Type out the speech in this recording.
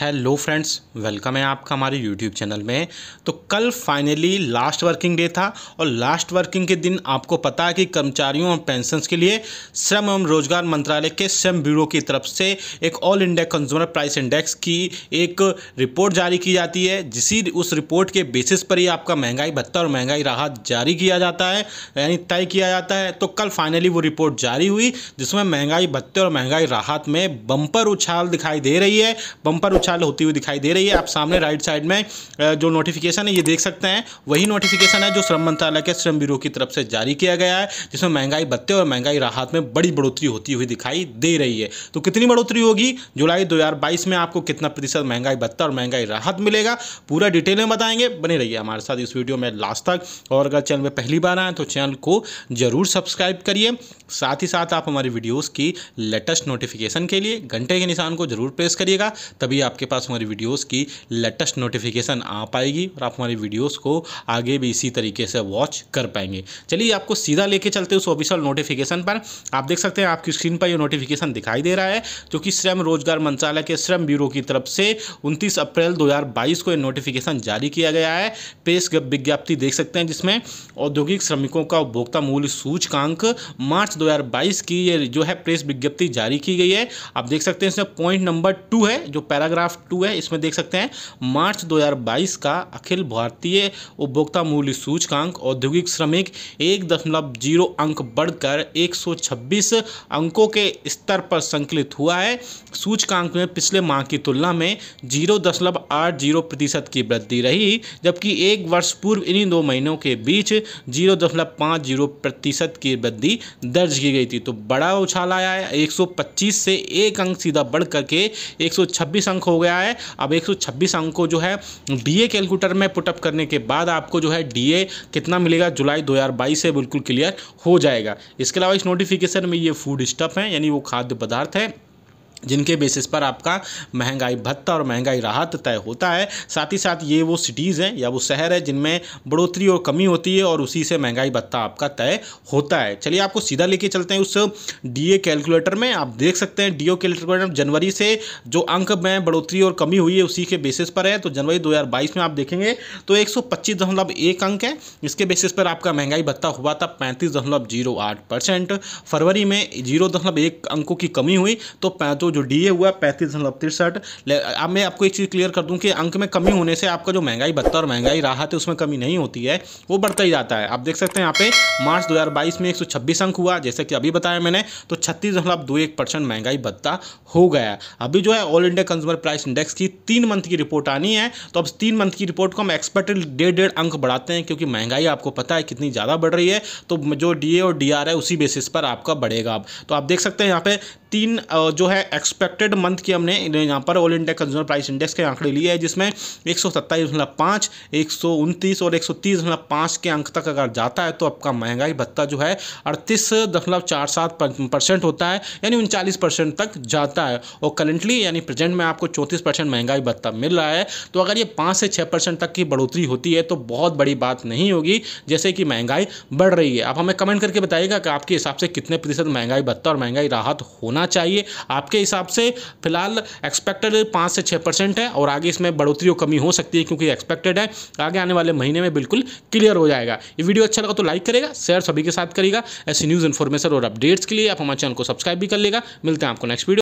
hello friends welcome है आपका हमारे यूट्यूब चैनल में तो कल फाइनली लास्ट वर्किंग डे था और लास्ट वर्किंग के दिन आपको पता है कि कर्मचारियों और पेंशन के लिए श्रम एवं रोजगार मंत्रालय के श्रम ब्यूरो की तरफ से एक all India consumer price index की एक रिपोर्ट जारी की जाती है जिसी उस रिपोर्ट के बेसिस पर ही आपका महंगाई भत्ता और महंगाई राहत जारी किया जाता है यानी तय किया जाता है तो कल फाइनली वो रिपोर्ट जारी हुई जिसमें महंगाई भत्ते और महंगाई राहत में बम्पर उछाल दिखाई दे रही है बम्पर उछाल होती हुई दिखाई दे रही है आप सामने राइट साइड में जो नोटिफिकेशन है ये देख सकते हैं वही नोटिफिकेशन है जो श्रम मंत्रालय के श्रम ब्यूरो की तरफ से जारी किया गया है जिसमें महंगाई भत्ते और महंगाई राहत में बड़ी बढ़ोतरी होती हुई दिखाई दे रही है तो कितनी बढ़ोतरी होगी जुलाई दो में आपको कितना प्रतिशत महंगाई भत्ता और महंगाई राहत मिलेगा पूरा डिटेल में बताएंगे बने रहिए हमारे साथ इस वीडियो में लास्ट तक और अगर चैनल में पहली बार आए तो चैनल को जरूर सब्सक्राइब करिए साथ ही साथ आप हमारी वीडियोस की लेटेस्ट नोटिफिकेशन के लिए घंटे के निशान को जरूर प्रेस करिएगा तभी आप आपके पास हमारी वीडियोस की लेटेस्ट नोटिफिकेशन आ पाएगी और आप हमारी वीडियोस को आगे भी इसी तरीके से वॉच कर पाएंगे चलिए आपको सीधा लेके चलते उस ऑफिशियल नोटिफिकेशन पर आप देख सकते हैं आपकी स्क्रीन पर यह नोटिफिकेशन दिखाई दे रहा है जो कि श्रम रोजगार मंत्रालय के श्रम ब्यूरो की तरफ से उनतीस अप्रैल दो को यह नोटिफिकेशन जारी किया गया है पेश विज्ञप्ति देख सकते हैं जिसमें औद्योगिक श्रमिकों का उपभोक्ता मूल्य सूचकांक मार्च 2022 की ये जो है प्रेस विज्ञप्ति जारी की गई है आप देख सकते हैं इसमें पॉइंट नंबर टू है जो पैराग्राफ पैराग्राफ टू है इसमें देख सकते हैं मार्च 2022 का अखिल भारतीय उपभोक्ता मूल्य सूचकांक औद्योगिक श्रमिक एक दशमलव जीरो अंक बढ़कर 126 अंकों के स्तर पर संकलित हुआ है सूचकांक में पिछले माह की तुलना में जीरो दशमलव आठ जीरो प्रतिशत की वृद्धि रही जबकि एक वर्ष पूर्व इन्हीं दो महीनों के बीच जीरो दशमलव पाँच जीरो प्रतिशत की वृद्धि दर्ज की गई थी तो बड़ा उछाल आया है पच्चीस से एक अंक सीधा बढ़ करके 126 अंक हो हो गया है अब 126 अंक को जो है डीए कैलकुलेटर में पुटअप करने के बाद आपको जो है डीए कितना मिलेगा जुलाई 2022 से बिल्कुल क्लियर हो जाएगा इसके अलावा इस नोटिफिकेशन में ये फूड स्टफ हैं यानी वो खाद्य पदार्थ है जिनके बेसिस पर आपका महंगाई भत्ता और महंगाई राहत तय होता है साथ ही साथ ये वो सिटीज़ हैं या वो शहर है जिनमें बढ़ोतरी और कमी होती है और उसी से महंगाई भत्ता आपका तय होता है चलिए आपको सीधा लेके चलते हैं उस डीए कैलकुलेटर में आप देख सकते हैं डीओ कैलकुलेटर जनवरी से जो अंक में बढ़ोतरी और कमी हुई है उसी के बेसिस पर है तो जनवरी बाईस में आप देखेंगे तो एक अंक है इसके बेसिस पर आपका महंगाई भत्ता हुआ था पैंतीस फरवरी में जीरो अंकों की कमी हुई तो जो जो डी ए हुआ पैंतीस दशमलव तिरसठ अब मैं आपको एक चीज़ क्लियर कर दूँ कि अंक में कमी होने से आपका जो महंगाई भत्ता और महंगाई राहत है उसमें कमी नहीं होती है वो बढ़ता ही जाता है आप देख सकते हैं यहाँ पे मार्च 2022 में 126 अंक हुआ जैसे कि अभी बताया मैंने तो छत्तीस दशमलव दो एक परसेंट महंगाई भत्ता हो गया अभी जो है all India consumer price index की तीन मंथ की रिपोर्ट आनी है तो अब तीन मंथ की रिपोर्ट को हम एक्सपेक्टेड डेढ़ डेढ़ अंक बढ़ाते हैं क्योंकि महंगाई आपको पता है कितनी ज़्यादा बढ़ रही है तो जो डी और डी है उसी बेसिस पर आपका बढ़ेगा अब तो आप देख सकते हैं यहाँ पे तीन जो है एक्सपेक्टेड मंथ की हमने यहाँ पर all India consumer price index के आंकड़े लिए हैं जिसमें एक सौ सत्ताईस दशमलव पाँच एक सौ उनतीस और एक सौ तीस के अंक तक अगर जाता है तो आपका महंगाई भत्ता जो है अड़तीस दशमलव चार सात परसेंट होता है यानी उनचालीस परसेंट तक जाता है और करेंटली यानी प्रेजेंट में आपको चौंतीस परसेंट महंगाई भत्ता मिल रहा है तो अगर ये पाँच से छः परसेंट तक की बढ़ोतरी होती है तो बहुत बड़ी बात नहीं होगी जैसे कि महंगाई बढ़ रही है आप हमें कमेंट करके बताइएगा कि आपके हिसाब से कितने प्रतिशत महंगाई भत्ता और महंगाई राहत होना होना चाहिए आपके हिसाब से फिलहाल एक्सपेक्टेड पाँच से छः परसेंट है और आगे इसमें बढ़ोतरी और कमी हो सकती है क्योंकि एक्सपेक्टेड है आगे आने वाले महीने में बिल्कुल क्लियर हो जाएगा ये वीडियो अच्छा लगा तो लाइक करेगा शेयर सभी के साथ करेगा ऐसी न्यूज़ इन्फॉर्मेशन और अपडेट्स के लिए आप हमारे चैनल को सब्सक्राइब भी कर लेगा मिलते हैं आपको नेक्स्ट वीडियो